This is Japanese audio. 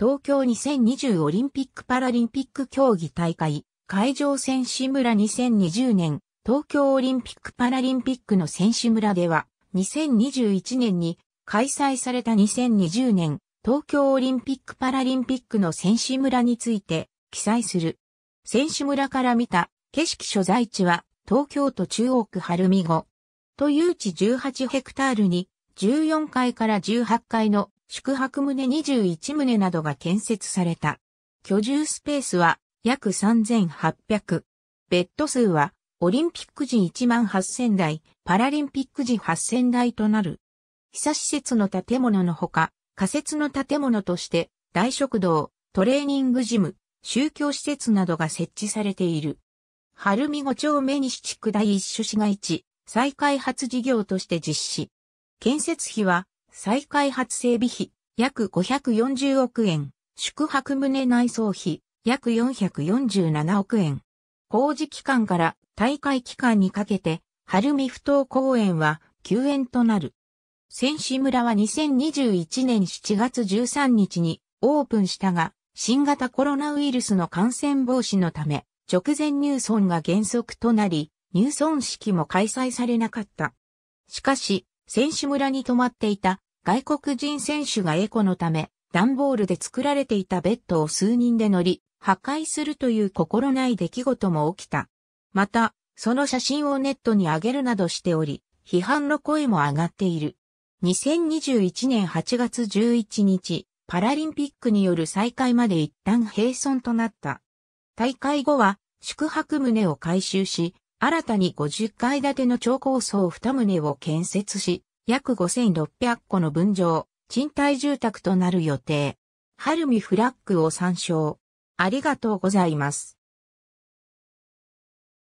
東京2020オリンピック・パラリンピック競技大会、会場選手村2020年、東京オリンピック・パラリンピックの選手村では、2021年に開催された2020年、東京オリンピック・パラリンピックの選手村について記載する。選手村から見た景色所在地は東京都中央区晴海後。という地18ヘクタールに14階から18階の宿泊棟21棟などが建設された。居住スペースは約3800。ベッド数はオリンピック時1万8000台、パラリンピック時8000台となる。被差施設の建物のほか、仮設の建物として、大食堂、トレーニングジム、宗教施設などが設置されている。晴海五丁目西地区第一種市街地、再開発事業として実施。建設費は再開発整備費、約540億円、宿泊棟内装費、約447億円。工事期間から大会期間にかけて、晴海不当公園は休園となる。選手村は2021年7月13日にオープンしたが、新型コロナウイルスの感染防止のため、直前入村が原則となり、入村式も開催されなかった。しかし、選手村に泊まっていた外国人選手がエコのため、段ボールで作られていたベッドを数人で乗り、破壊するという心ない出来事も起きた。また、その写真をネットに上げるなどしており、批判の声も上がっている。2021年8月11日、パラリンピックによる再開まで一旦閉村となった。大会後は、宿泊棟を改修し、新たに50階建ての超高層2棟を建設し、約5600個の分譲、賃貸住宅となる予定。ハルミフラッグを参照。ありがとうございます。